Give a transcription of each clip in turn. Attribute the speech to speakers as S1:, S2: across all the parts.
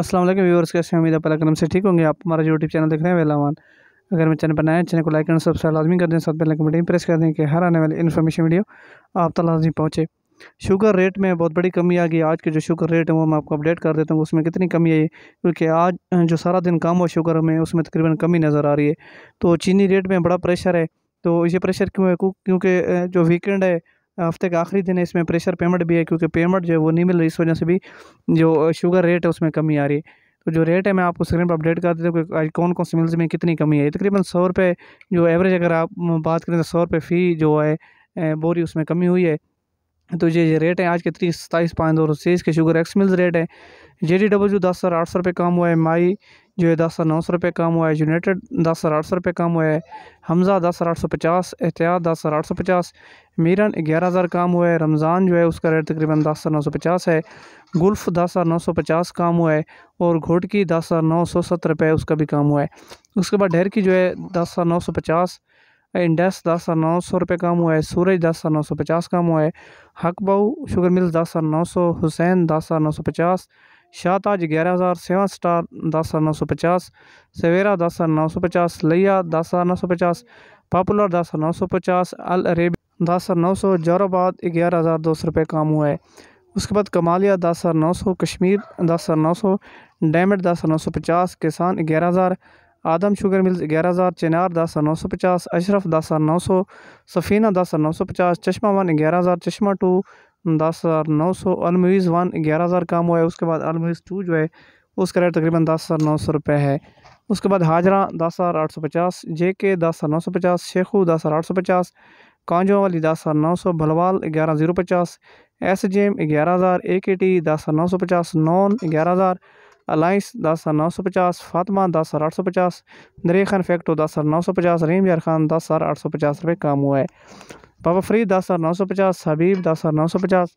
S1: Aslam viewers कैसे उम्मीद है पलाक्रम से ठीक होंगे आप हमारा यूट्यूब चैनल देख रहे हैं वेलावान अगर मैं चैनल बनाया चैनल को लाइक करना सब्सक्राइब लाजमी कर दें साथ बेल बटन प्रेस कर दें कि हर आने वाली इन्फॉर्मेशन वीडियो आप तक लाजमी पहुँचे शुगर रेट में बहुत बड़ी कमी आ गई आज के जो शुगर रेट है वो मैं आपको अपडेट कर देता हूँ उसमें कितनी कमी है क्योंकि आज जो सारा दिन काम हुआ शुगर में उसमें तकरीबन कमी नज़र आ रही है तो चीनी रेट में बड़ा प्रेशर है तो ये प्रेशर क्यों है क्योंकि जो वीकेंड है हफ्ते का आखिरी दिन है इसमें प्रेशर पेमेंट भी है क्योंकि पेमेंट जो है वो नहीं मिल रही इस वजह से भी जो शुगर रेट है उसमें कमी आ रही है तो जो रेट है मैं आपको स्क्रीन पर अपडेट कर देता हूँ कि कौन कौन सी मिल्स में कितनी कमी है तकरीबन सौ रुपये जो एवरेज अगर आप बात करें तो सौ रुपये फ़ी जो है बोरी उसमें कमी हुई है तो ये ये रेट है आज के तीस सताईस पाँच दो सेज के शुगर एक्स मिल्स रेट है जे डी डब्ल्यू दस हज़ार आठ सौ रुपये कम हुआ है माई जो है दस हज़ार नौ सौ रुपये कम हुआ है यूनाइटेड दस हज़ार आठ सौ रुपये कम हुआ है हमज़ा दस हज़ार आठ सौ पचास एहतियात दस हज़ार आठ सौ पचास मीरन ग्यारह हज़ार कम हुआ है रमज़ान जो है उसका रेट तकरीबन दस हज़ार नौ सौ पचास है गुल्फ दस हज़ार नौ सौ पचास काम हुआ है और घोटकी दस हज़ार नौ सौ सत्तर रुपये उसका भी काम हुआ है उसके बाद ढेर की जो है दस हज़ार नौ सौ पचास इंडस दस हज़ार नौ सौ रुपये कम हुआ है सूरज दस हज़ार नौ सौ पचास कम हुआ है हक बहू शुगर मिल दस हज़ार नौ सौ हुसैन दस हज़ार नौ सौ पचास शाहताज ग्यारह हज़ार सेवन स्टार दस हज़ार नौ सौ पचास सवेरा दस हज़ार नौ सौ पचास लिया दस हज़ार नौ सौ पचास पॉपुलर दस हज़ार नौ सौ पचास अल अरेब दस हज़ार नौ सौ जोराबाद ग्यारह हज़ार दो सौ रुपये काम हुआ है उसके बाद कमालिया दस हज़ार नौ सौ कश्मीर दस हज़ार नौ सौ डैमड दस हज़ार नौ सौ पचास किसान ग्यारह हज़ार आदम शुगर मिल्स ग्यारह हज़ार चिनार दस हज़ार नौ सौ पचास अशरफ दस हज़ार नौ सौ सफ़ीना दस हज़ार नौ सौ पचास चश्मा वन ग्यारह हज़ार चश्मा टू दस हज़ार नौ सौ अलमवीज़ वन ग्यारह हज़ार काम हुआ है उसके बाद अलमवीज़ टू जो है उसका रेट तकरीबन दस हज़ार नौ सौ रुपये है उसके बाद हाजरा दस हज़ार आठ सौ पचास जे के दस हज़ार नौ सौ पचास शेखू दस हज़ार आठ सौ पचास कांजो वाली दस हज़ार नौ सौ भलवाल ग्यारह ज़ीरो पचास एस जे एम ग्यारह हज़ार ए के टी दस हज़ार नौ सौ पचास नॉन ग्यारह हज़ार अलाइंस दस हज़ार नौ सौ पचास फातमा दस हज़ार आठ सौ पचास नरे खान फैक्टो दस हज़ार नौ सौ पचास रहीम यार खान दस हज़ार आठ सौ पचास रुपये काम हुआ है बाबा फरीद दस हज़ार नौ सौ पचास हबीब दस हज़ार नौ सौ पचास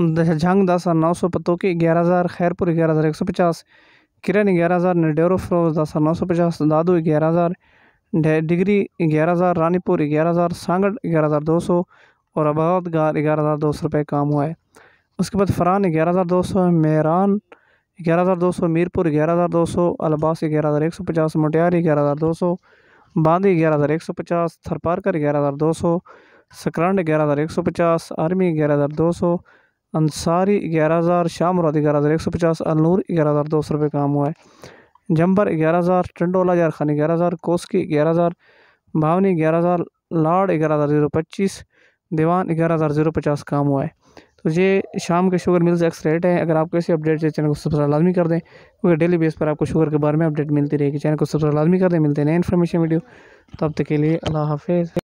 S1: झंग दस हज़ार नौ सौ पतोकी ग्यारह हज़ार खैरपुर ग्यारह हज़ार एक सौ पचास किरण ग्यारह हज़ार नडेरो फरोज दस हज़ार नौ सौ पचास दादू ग्यारह हज़ार डिग्री ग्यारह हज़ार रानीपुर ग्यारह हज़ार सांगड़ ग्यारह हज़ार दो सौ और आबादगार ग्यारह हज़ार दो सौ रुपये काम हुआ है उसके बाद फ़रहान ग्यारह हज़ार दो सौ मेहरान ग्यारह हज़ार दो सौ मीरपुर ग्यारह हज़ार दो सौ अलबास ग्यारह हज़ार एक सौ पचास मोटियारी ग्यारह हज़ार दो सौ बांदी ग्यारह हज़ार एक सौ पचास थरपारकर ग्यारह हज़ार दो सौ सकरंड ग्यारह हज़ार एक सौ पचास आर्मी ग्यारह हज़ार दो सौ अंसारी ग्यारह हज़ार शाह मुरादी ग्यारह हज़ार एक सौ पचास अलनूर ग्यारह हज़ार दो सौ रुपये काम हुआ है जंबर ग्यारह हज़ार टंडोला जार खानी ग्यारह हज़ार कोसकी ग्यारह हज़ार भावनी ग्यारह हज़ार लाड ग्यारह हज़ार ज़ीरो पच्चीस दीवान ग्यारह हज़ार ज़ीरो पचास काम हुआ है तो ये शाम के शुगर मिल्स एक्स रेट है अगर आपको ऐसे अपडेट चाहिए चैनल को सब्सक्राइब लाजमी कर दें क्योंकि डेली बेस पर आपको शुगर के बारे में अपडेट मिलती रहेगी चैनल को सब्सक्राइब लाजमी कर दें मिलते हैं नए इन्फॉर्मेशन वीडियो तब तक के लिए अल्लाह हाफिज़